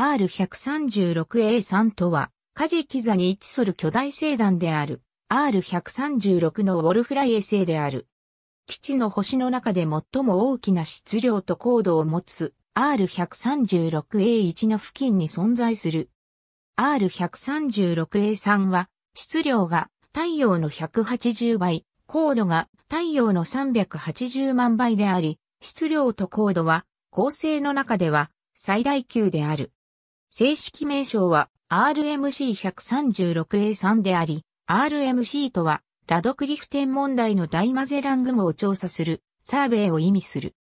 R136A3 とは、カジキ座に位置する巨大星団である R136 のウォルフライ衛星である。基地の星の中で最も大きな質量と高度を持つ R136A1 の付近に存在する。R136A3 は質量が太陽の180倍、高度が太陽の380万倍であり、質量と高度は恒星の中では最大級である。正式名称は RMC136A3 であり、RMC とはラドクリフ天文台の大マゼラン雲を調査するサーベイを意味する。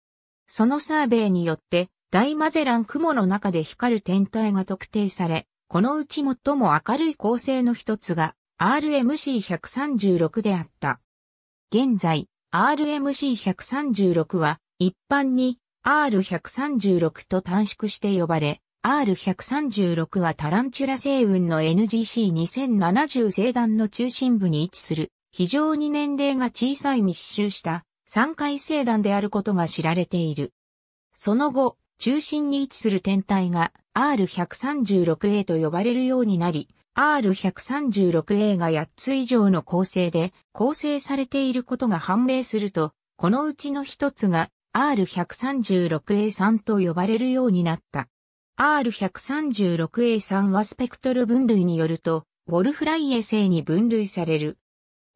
そのサーベイによって大マゼラン雲の中で光る天体が特定され、このうち最も明るい構成の一つが RMC136 であった。現在、RMC136 は一般に R136 と短縮して呼ばれ、R136 はタランチュラ星雲の NGC2070 星団の中心部に位置する、非常に年齢が小さい密集した三回星団であることが知られている。その後、中心に位置する天体が R136A と呼ばれるようになり、R136A が8つ以上の構成で構成されていることが判明すると、このうちの一つが R136A3 と呼ばれるようになった。R136A3 はスペクトル分類によると、ウォルフライエ星に分類される。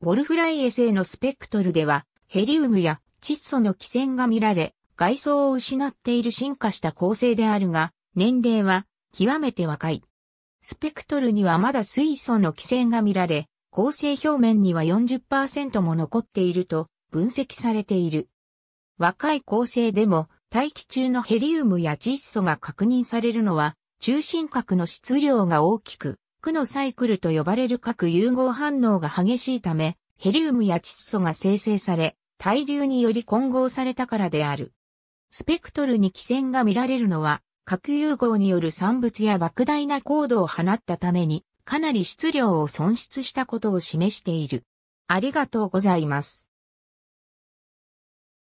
ウォルフライエ星のスペクトルでは、ヘリウムや窒素の寄線が見られ、外装を失っている進化した構成であるが、年齢は極めて若い。スペクトルにはまだ水素の寄線が見られ、構成表面には40%も残っていると分析されている。若い構成でも大気中のヘリウムや窒素が確認されるのは、中心核の質量が大きく、区のサイクルと呼ばれる核融合反応が激しいため、ヘリウムや窒素が生成され、対流により混合されたからである。スペクトルに汽船が見られるのは、核融合による産物や莫大な高度を放ったために、かなり質量を損失したことを示している。ありがとうございます。